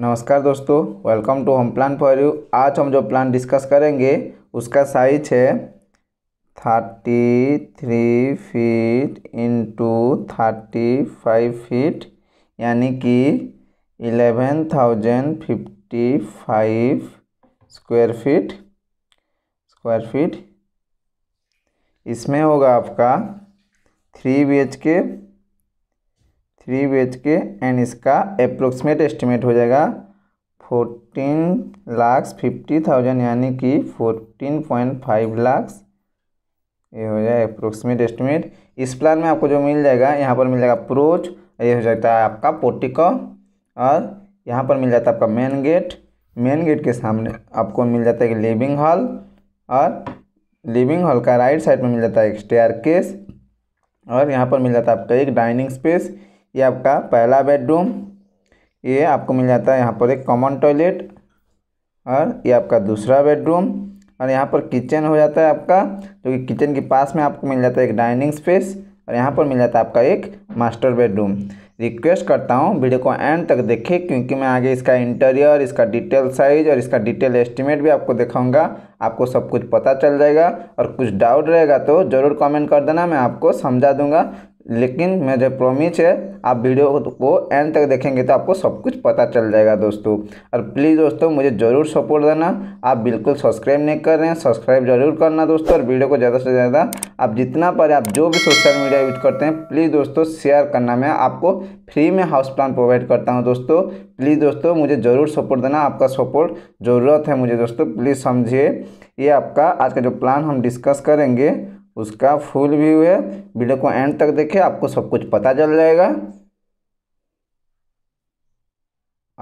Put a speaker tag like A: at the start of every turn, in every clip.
A: नमस्कार दोस्तों welcome to home plan for you आज हम जो प्लान डिस्कस करेंगे उसका साइज है thirty three feet into thirty five feet यानी कि eleven thousand fifty five square feet square feet इसमें होगा आपका three B H K three H K and इसका अप्रोक्सीमेट एस्टिमेट हो जाएगा फोर्टीन लाख फिफ्टी थाउजेंड यानी कि फोर्टीन पॉइंट फाइव लाख ये हो जाए अप्रोक्सीमेट एस्टिमेट इस प्लान में आपको जो मिल जाएगा यहाँ पर मिल जाएगा अप्रोच ये हो जाता है आपका पोटिको और यहाँ पर मिल जाता है आपका मेन गेट मेन गेट के सामने आपको मिल जाता है लिविंग हॉल और लिविंग हॉल का राइट साइड में मिल जाता है एक स्टेयर केस और यहाँ पर मिल जाता है आपका एक डाइनिंग स्पेस ये आपका पहला बेडरूम ये आपको मिल जाता है यहाँ पर एक कॉमन टॉयलेट और ये आपका दूसरा बेडरूम और यहाँ पर किचन हो जाता है आपका जो कि किचन के पास में आपको मिल जाता है एक डाइनिंग स्पेस और यहाँ पर मिल जाता है आपका एक मास्टर बेडरूम रिक्वेस्ट करता हूँ वीडियो को एंड तक देखें क्योंकि मैं आगे इसका इंटीरियर इसका डिटेल साइज और इसका डिटेल एस्टिमेट भी आपको दिखाऊंगा आपको सब कुछ पता चल जाएगा और कुछ डाउट रहेगा तो ज़रूर कमेंट कर देना मैं आपको समझा दूंगा लेकिन मेरे प्रोमिस है आप वीडियो को एंड तक देखेंगे तो आपको सब कुछ पता चल जाएगा दोस्तों और प्लीज़ दोस्तों मुझे ज़रूर सपोर्ट देना आप बिल्कुल सब्सक्राइब नहीं कर रहे हैं सब्सक्राइब जरूर करना दोस्तों और वीडियो को ज़्यादा से ज़्यादा आप जितना पर आप जो भी सोशल मीडिया यूज करते हैं प्लीज़ दोस्तों शेयर करना मैं आपको फ्री में हाउस प्लान प्रोवाइड करता हूँ दोस्तों प्लीज़ दोस्तों मुझे ज़रूर सपोर्ट देना आपका सपोर्ट ज़रूरत है मुझे दोस्तों प्लीज़ समझिए ये आपका आज का जो प्लान हम डिस्कस करेंगे उसका फुल व्यू है वीडियो को एंड तक देखें आपको सब कुछ पता चल जाएगा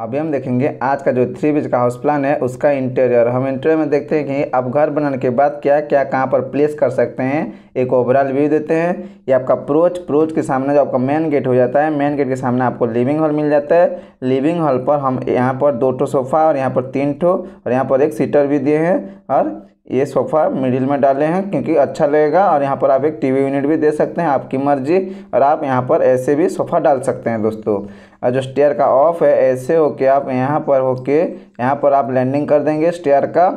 A: अभी हम देखेंगे आज का जो थ्री बीज का हाउस प्लान है उसका इंटीरियर हम इंटीरियर में देखते हैं कि आप घर बनाने के बाद क्या क्या कहाँ पर प्लेस कर सकते हैं एक ओवरऑल व्यू देते हैं ये आपका प्रोच प्रोच के सामने जो आपका मेन गेट हो जाता है मेन गेट के सामने आपको लिविंग हॉल मिल जाता है लिविंग हॉल पर हम यहाँ पर दो ठो सोफ़ा और यहाँ पर तीन ठो और यहाँ पर एक सीटर भी दिए हैं और ये सोफ़ा मिडिल में डाले हैं क्योंकि अच्छा लगेगा और यहाँ पर आप एक टीवी यूनिट भी दे सकते हैं आपकी मर्ज़ी और आप यहाँ पर ऐसे भी सोफ़ा डाल सकते हैं दोस्तों और जो स्टेयर का ऑफ है ऐसे होके आप यहाँ पर होके यहाँ पर आप लैंडिंग कर देंगे स्टेयर का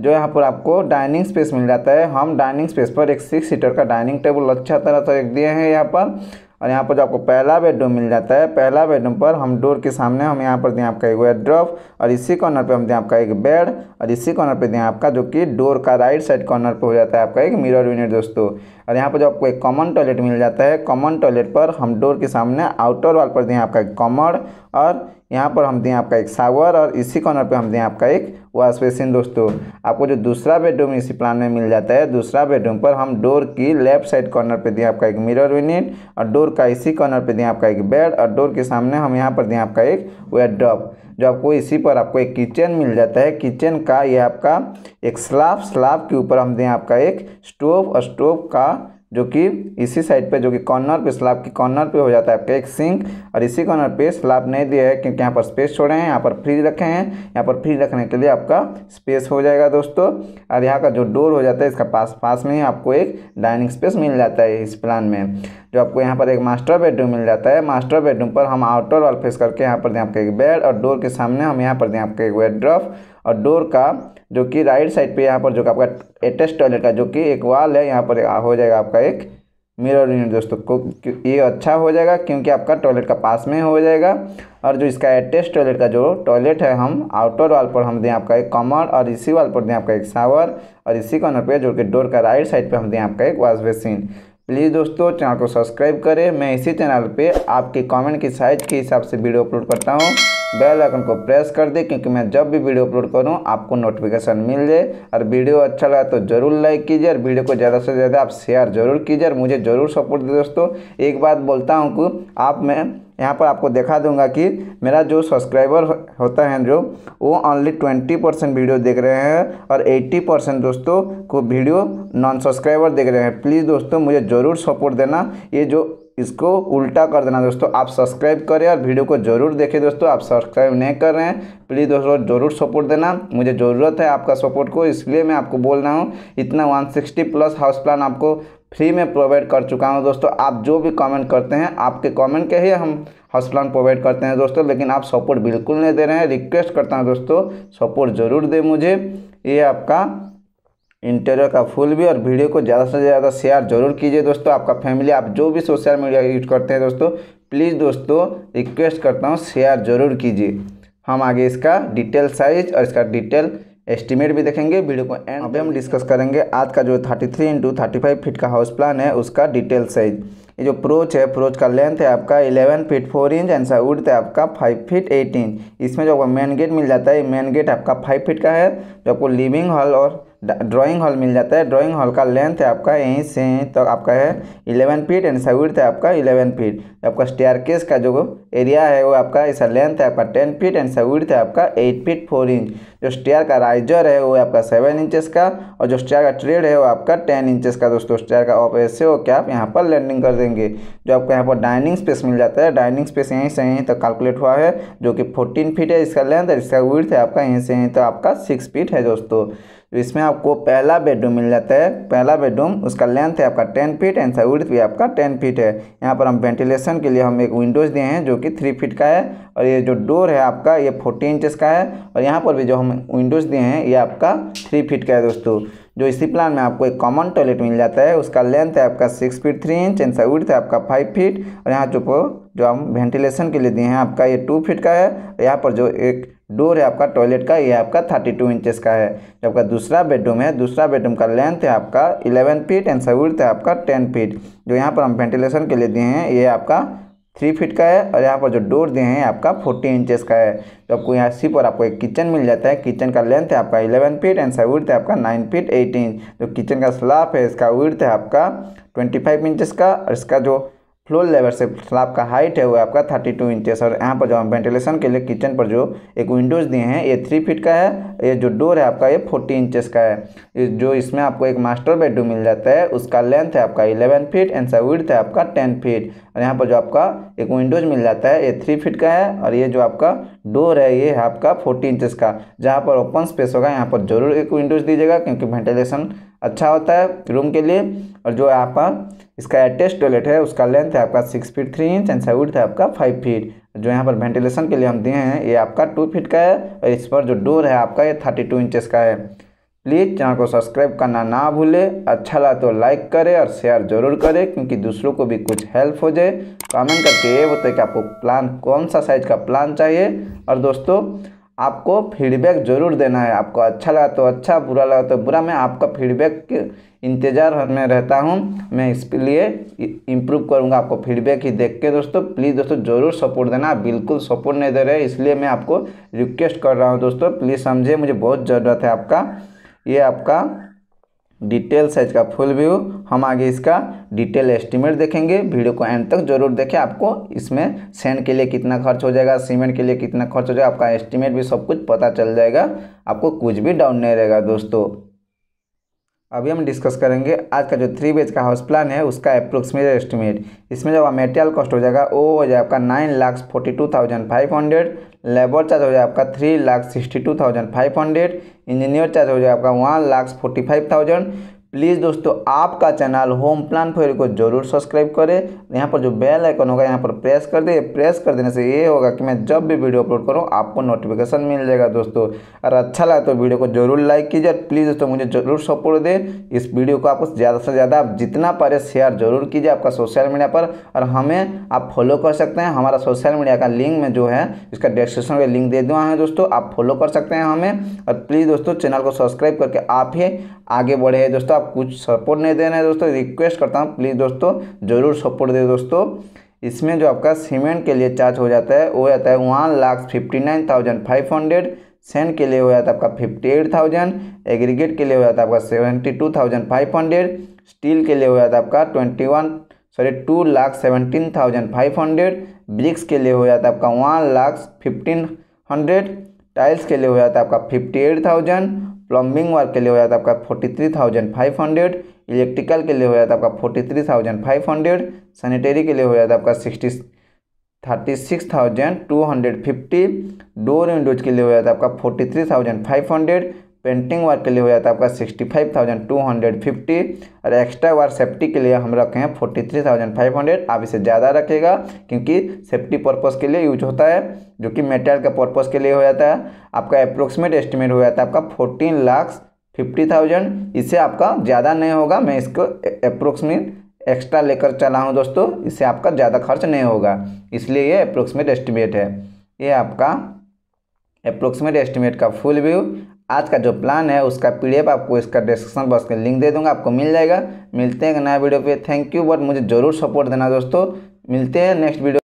A: जो यहाँ पर आपको डाइनिंग स्पेस मिल जाता है हम डाइनिंग स्पेस पर एक सिक्स सीटर का डाइनिंग टेबल अच्छा तरह से एक दिए हैं यहाँ पर और यहाँ पर जो आपको पहला बेडरूम मिल जाता है पहला बेडरूम पर हम डोर के सामने हम यहाँ पर दें आपका एक वेड्रॉप और इसी कॉर्नर पे हम दें आपका एक बेड और इसी कॉर्नर पे दें आपका जो कि डोर का राइट साइड कॉर्नर पे हो जाता है आपका एक मिरर यूनिट दोस्तों और यहाँ पर जो आपको एक कॉमन टॉयलेट मिल जाता है कॉमन टॉयलेट पर हम डोर के सामने आउटर वाल पर दें आपका एक कॉमर और यहाँ पर हम दें आपका एक सावर और इसी कॉर्नर पे हम दें आपका एक वॉश बेसिन दोस्तों आपको जो दूसरा बेडरूम इसी प्लान में मिल जाता है दूसरा बेडरूम पर हम डोर की लेफ्ट साइड कॉर्नर पे दें आपका एक मिरर यूनिट और डोर का इसी कॉर्नर पे दें आपका एक बेड और डोर के सामने हम यहाँ पर दें आपका एक वेड्रॉप जो आपको इसी पर आपको एक किचन मिल जाता है किचन का ये आपका एक स्लाब स्लाब के ऊपर हम दें आपका एक स्टोव और स्टोव का जो कि इसी साइड पे जो कि कॉर्नर पे स्लाब की कॉर्नर पे हो जाता है आपका एक सिंक और इसी कॉर्नर पे स्लाब नहीं दिया है क्योंकि यहाँ पर स्पेस छोड़े हैं यहाँ पर फ्रिज रखे हैं यहाँ पर फ्रिज रखने के लिए आपका स्पेस हो जाएगा दोस्तों और यहाँ का जो डोर हो जाता है इसका पास पास में ही आपको एक डाइनिंग स्पेस मिल जाता है इस प्लान में जो आपको यहाँ पर एक मास्टर बेडरूम मिल जाता है मास्टर बेडरूम पर हम आउटर ऑल फेस करके यहाँ पर दें आपका एक बेड और डोर के सामने हम यहाँ पर दें आपका एक वेड्रॉफ ड्रॉफ और डोर का जो कि राइट साइड पे यहाँ पर जो आपका अटैच टॉयलेट का जो कि एक वाल है यहाँ पर हो जाएगा आपका एक मिरर यूनिट दोस्तों को ये अच्छा हो जाएगा क्योंकि आपका टॉयलेट का पास में हो जाएगा और जो इसका अटैच टॉयलेट का जो टॉयलेट है हम आउटर वाल पर हम दें आपका एक कमर और इसी वाल पर दें आपका एक शावर और इसी कॉर्नर पर जो कि डोर का राइट साइड पर हम दें आपका एक वॉश बेसिन प्लीज़ दोस्तों चैनल को सब्सक्राइब करें मैं इसी चैनल पे आपके कमेंट की साइज के हिसाब से वीडियो अपलोड करता हूँ बेल आइकन को प्रेस कर दें क्योंकि मैं जब भी वीडियो अपलोड करूँ आपको नोटिफिकेशन मिल जाए और वीडियो अच्छा लगा तो ज़रूर लाइक कीजिए और वीडियो को ज़्यादा से ज़्यादा आप शेयर जरूर कीजिए और मुझे ज़रूर सपोर्ट दे दोस्तों एक बात बोलता हूँ कि आप मैं यहाँ पर आपको दिखा दूंगा कि मेरा जो सब्सक्राइबर होता है जो वो ओनली ट्वेंटी परसेंट वीडियो देख रहे हैं और एट्टी परसेंट दोस्तों को वीडियो नॉन सब्सक्राइबर देख रहे हैं प्लीज़ दोस्तों मुझे ज़रूर सपोर्ट देना ये जो इसको उल्टा कर देना दोस्तों आप सब्सक्राइब करें और वीडियो को ज़रूर देखें दोस्तों आप सब्सक्राइब नहीं कर रहे हैं प्लीज़ दोस्तों ज़रूर सपोर्ट देना मुझे ज़रूरत है आपका सपोर्ट को इसलिए मैं आपको बोल रहा हूँ इतना 160 प्लस हाउस प्लान आपको फ्री में प्रोवाइड कर चुका हूँ दोस्तों आप जो भी कमेंट करते हैं आपके कॉमेंट के ही हम हाउस प्लान प्रोवाइड करते हैं दोस्तों लेकिन आप सपोर्ट बिल्कुल नहीं दे रहे हैं रिक्वेस्ट करता हूँ दोस्तों सपोर्ट ज़रूर दें मुझे ये आपका इंटरव्यू का फुल भी और वीडियो को ज़्यादा से ज़्यादा शेयर जरूर कीजिए दोस्तों आपका फैमिली आप जो भी सोशल मीडिया यूज करते हैं दोस्तों प्लीज़ दोस्तों रिक्वेस्ट करता हूँ शेयर जरूर कीजिए हम आगे इसका डिटेल साइज और इसका डिटेल एस्टिमेट भी देखेंगे वीडियो को एंड अभी हम डिस्कस करेंगे आज का जो 33 थ्री इंटू थर्टी फीट का हाउस प्लान है उसका डिटेल साइज ये जो प्रोच है प्रोच का लेंथ है आपका 11 फीट 4 इंच एंड सा वुड है आपका 5 फीट 8 इंच इसमें जो आपको मेन गेट मिल जाता है मेन गेट आपका 5 फीट का है जो आपको लिविंग हॉल और ड्राइंग हॉल मिल जाता है ड्राइंग हॉल का लेंथ है आपका यहीं से यहीं तो आपका है इलेवन फीट एंड सविर्थ है आपका इलेवन फीट आपका स्टेयर केस का जो एरिया है वो आपका ऐसा लेंथ है आपका टेन फीट एंड सविर्थ है आपका एट फीट फोर इंच जो स्टेयर का राइजर है वो आपका सेवन इंचेस का और जो स्टेयर का ट्रेड है वो आपका टेन इंचेस का दोस्तों स्टेयर का ऑफ ऐसे हो क्या आप यहाँ पर लैंडिंग कर देंगे जो आपको यहाँ पर डाइनिंग स्पेस मिल जाता है डाइनिंग स्पेस यहीं से यहीं तो कैलकुलेट हुआ है जो कि फोर्टीन फीट है इसका लेंथ इसका विर्थ है आपका यहीं से यहीं तो आपका सिक्स फीट है दोस्तों तो इसमें आपको पहला बेडरूम मिल जाता है पहला बेडरूम उसका लेंथ है आपका टेन फीट एंड विड्थ भी आपका टेन फीट है यहाँ पर हम वेंटिलेशन के लिए हम एक विंडोज़ दिए हैं जो कि थ्री फीट का है और ये जो डोर है आपका ये फोर्टी इंचज़ का है और यहाँ पर भी जो हम विंडोज़ दिए हैं ये आपका थ्री फीट का है दोस्तों जो इसी प्लान में आपको एक कॉमन टॉयलेट मिल जाता है उसका लेंथ है आपका six feet three inch and width है आपका फाइव फीट और यहाँ जो जो हम वेंटिलेशन के लिए दिए हैं आपका ये टू फीट का है और यहाँ पर जो एक डोर है आपका टॉयलेट का ये आपका थर्टी टू इंचज़ का है जब आपका दूसरा बेडरूम है दूसरा बेडरूम का लेंथ है आपका इलेवन फीट एंड सवर्थ है आपका टेन फीट जो यहाँ पर हम वेंटिलेशन के लिए दिए हैं ये आपका थ्री फीट का है और यहाँ पर जो डोर दिए हैं आपका फोर्टी इंचेस का है तो आपको यहाँ सी पर आपको एक किचन मिल जाता है किचन का लेंथ है आपका इलेवन फीट एंड विर्थ है आपका नाइन फीट एट इंच जो किचन का स्लाफ है इसका वर्थ है आपका ट्वेंटी फाइव का और इसका जो फ्लोर लेवल से स्लाब का हाइट है वो आपका थर्टी टू इंचेस और यहाँ पर जो हम वेंटिलेशन के लिए किचन पर जो एक विंडोज़ दिए हैं ये थ्री फीट का है ये जो डोर है आपका ये फोर्टी इंचेस का है जो इसमें आपको एक मास्टर बेडरूम मिल जाता है उसका लेंथ है आपका इलेवन फीट एंड सा विड्थ है आपका टेन फीट और यहाँ पर जो आपका एक विंडोज़ मिल जाता है ये थ्री फीट का है और ये जो आपका डोर है ये है आपका फोर्टी इंचेस का जहाँ पर ओपन स्पेस होगा यहाँ पर जरूर एक विंडोज़ दीजिएगा क्योंकि वेंटिलेशन अच्छा होता है रूम के लिए और जो आपका इसका एटेस्ट टॉयलेट है उसका लेंथ है आपका six feet three inch and side है आपका फाइव फीट जो यहाँ पर वेंटिलेशन के लिए हम दिए हैं ये आपका टू फीट का है और इस पर जो डोर है आपका ये थर्टी टू इंचज़ का है प्लीज़ चैनल को सब्सक्राइब करना ना भूले अच्छा लगा तो लाइक करें और शेयर जरूर करें क्योंकि दूसरों को भी कुछ हेल्प हो जाए कमेंट करके ये बताए कि आपको प्लान कौन सा साइज़ का प्लान चाहिए और दोस्तों आपको फीडबैक ज़रूर देना है आपको अच्छा लगा तो अच्छा बुरा लगा तो बुरा मैं आपका फीडबैक इंतज़ार में रहता हूँ मैं इसके लिए इम्प्रूव करूँगा आपको फीडबैक ही देख के दोस्तों प्लीज़ दोस्तों ज़रूर सपोर्ट देना आप बिल्कुल सपोर्ट नहीं दे रहे इसलिए मैं आपको रिक्वेस्ट कर रहा हूँ दोस्तों प्लीज़ समझिए मुझे बहुत ज़रूरत है आपका ये आपका डिटेल साइज का फुल व्यू हम आगे इसका डिटेल एस्टिमेट देखेंगे वीडियो को एंड तक जरूर देखें आपको इसमें सैंड के लिए कितना खर्च हो जाएगा सीमेंट के लिए कितना खर्च हो जाएगा आपका एस्टिमेट भी सब कुछ पता चल जाएगा आपको कुछ भी डाउन नहीं रहेगा दोस्तों अभी हम डिस्कस करेंगे आज का जो थ्री बेज का हाउस प्लान है उसका अप्रोक्सीमेट एस्टिमेट इसमें जब मेटेरियल कॉस्ट हो जाएगा वो हो जाए आपका nine lakh forty two thousand five hundred labour charge हो जाए आपका three lakh sixty two thousand five hundred engineer charge हो जाए आपका one lakh forty five thousand please दोस्तों आपका चैनल होम प्लान फॉर को जरूर सब्सक्राइब करें यहाँ पर जो बेल आइकन होगा यहाँ पर प्रेस कर दे प्रेस कर देने से ये होगा कि मैं जब भी वीडियो अपलोड करूँ आपको नोटिफिकेशन मिल जाएगा दोस्तों और अच्छा लगा तो वीडियो को जरूर लाइक कीजिए और प्लीज़ दोस्तों मुझे जरूर सपोर्ट दे इस वीडियो को आप ज़्यादा से ज़्यादा आप जितना पारे शेयर जरूर कीजिए आपका सोशल मीडिया पर और हमें आप फॉलो कर सकते हैं हमारा सोशल मीडिया का लिंक में जो है इसका डिस्क्रिप्शन में लिंक दे दूँ हैं दोस्तों आप फॉलो कर सकते हैं हमें और प्लीज़ दोस्तों चैनल को सब्सक्राइब करके आप ही आगे बढ़े दोस्तों आप कुछ सपोर्ट नहीं दे रहे हैं दोस्तों रिक्वेस्ट करता हूँ प्लीज़ दोस्तों ज़रूर सपोर्ट दे दोस्तों इसमें जो आपका सीमेंट के लिए चार्ज हो जाता है वो जाता है one lakh fifty nine thousand five hundred sand के लिए हो जाता है आपका फिफ्टी एट थाउजेंड एग्रीगेट के लिए हो जाता है आपका seventy two thousand five hundred steel के लिए हो जाता है आपका twenty one sorry two lakh seventeen thousand five hundred bricks के लिए हो जाता है आपका one lakh fifteen hundred tiles के लिए हो जाता है आपका fifty eight thousand plumbing work के लिए हो जाता है आपका forty three thousand five hundred electrical के लिए हो जाता है आपका forty three thousand five hundred sanitary के लिए हो जाता है आपका sixty thirty six thousand two hundred fifty door windows के लिए हो जाता है आपका forty three thousand five hundred painting work के लिए हो जाता है आपका sixty five thousand two hundred fifty और एक्स्ट्रा वर्क सेफ्टी के लिए हम रखे हैं forty three thousand five hundred आप इसे ज़्यादा रखेगा क्योंकि सेफ्टी पर्पज़ के लिए यूज होता है जो कि मेटेरियल के पर्पज़ के लिए हो जाता है आपका अप्रोक्सीमेट एस्टिमेट हो जाता है आपका फोर्टीन लाख फिफ्टी थाउजेंड इससे आपका ज़्यादा नहीं होगा मैं इसको अप्रोक्सीमेट एक्स्ट्रा लेकर चला हूँ दोस्तों इससे आपका ज़्यादा खर्च नहीं होगा इसलिए ये अप्रोक्सीमेट एस्टिमेट है ये आपका अप्रोक्सीमेट एस्टिमेट का फुल व्यू आज का जो प्लान है उसका पीडीएफ आपको इसका डिस्क्रिप्शन बॉक्स में लिंक दे दूंगा आपको मिल जाएगा मिलते हैं नया वीडियो पे थैंक यू बट मुझे ज़रूर सपोर्ट देना दोस्तों मिलते हैं नेक्स्ट वीडियो